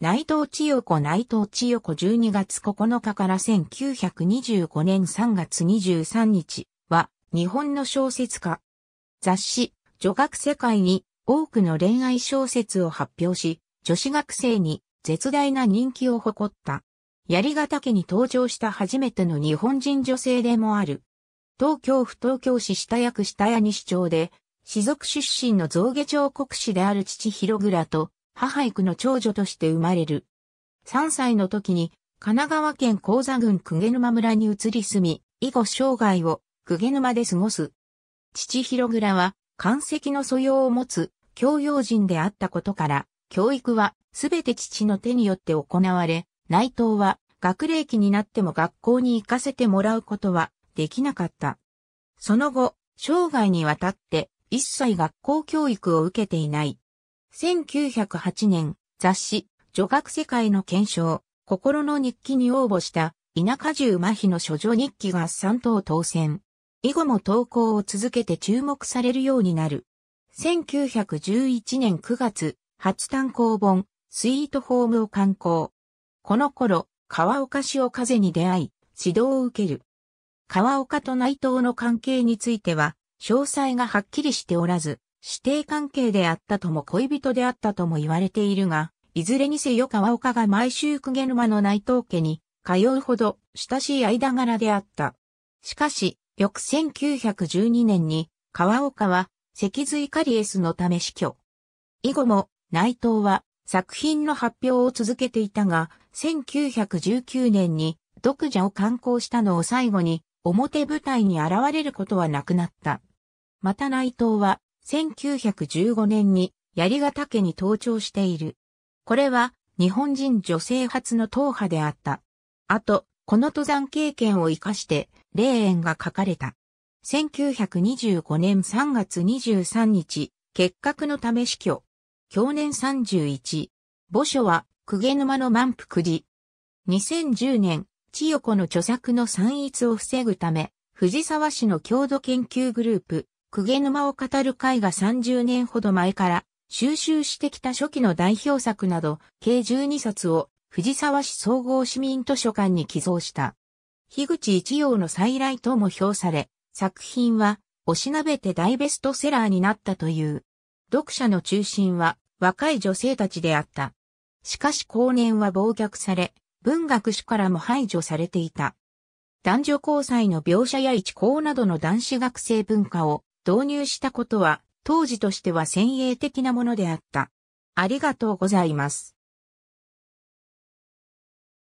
内藤千代子内藤千代子12月9日から1925年3月23日は日本の小説家。雑誌、女学世界に多くの恋愛小説を発表し、女子学生に絶大な人気を誇った。槍ヶ岳に登場した初めての日本人女性でもある。東京府東京市下役下谷西町で、士族出身の造下町国士である父広倉と、母育の長女として生まれる。3歳の時に、神奈川県高座郡鵠沼村に移り住み、以後生涯を鵠沼で過ごす。父広倉は、関石の素養を持つ教養人であったことから、教育はすべて父の手によって行われ、内藤は学齢期になっても学校に行かせてもらうことはできなかった。その後、生涯にわたって一切学校教育を受けていない。1908年、雑誌、女学世界の検証、心の日記に応募した、田舎中麻痺の処女日記が3等当選。以後も投稿を続けて注目されるようになる。1911年9月、初単行本、スイートホームを刊行。この頃、川岡潮風に出会い、指導を受ける。川岡と内藤の関係については、詳細がはっきりしておらず、指定関係であったとも恋人であったとも言われているが、いずれにせよ川岡が毎週ゲル沼の内藤家に通うほど親しい間柄であった。しかし、翌1912年に川岡は脊髄カリエスのため死去。以後も内藤は作品の発表を続けていたが、1919年に読者を刊行したのを最後に表舞台に現れることはなくなった。また内藤は1915年に槍ヶ岳に登頂している。これは日本人女性初の党派であった。あと、この登山経験を活かして、霊園が書かれた。1925年3月23日、結核のため死去。去年31。墓所は、公家沼の満腹寺。2010年、千代子の著作の散逸を防ぐため、藤沢市の郷土研究グループ、鵠沼を語る会が30年ほど前から収集してきた初期の代表作など計12冊を藤沢市総合市民図書館に寄贈した。樋口一葉の再来とも評され、作品はおしなべて大ベストセラーになったという。読者の中心は若い女性たちであった。しかし後年は暴虐され、文学史からも排除されていた。男女交際の描写や一行などの男子学生文化を導入したことは、当時としては先鋭的なものであった。ありがとうございます。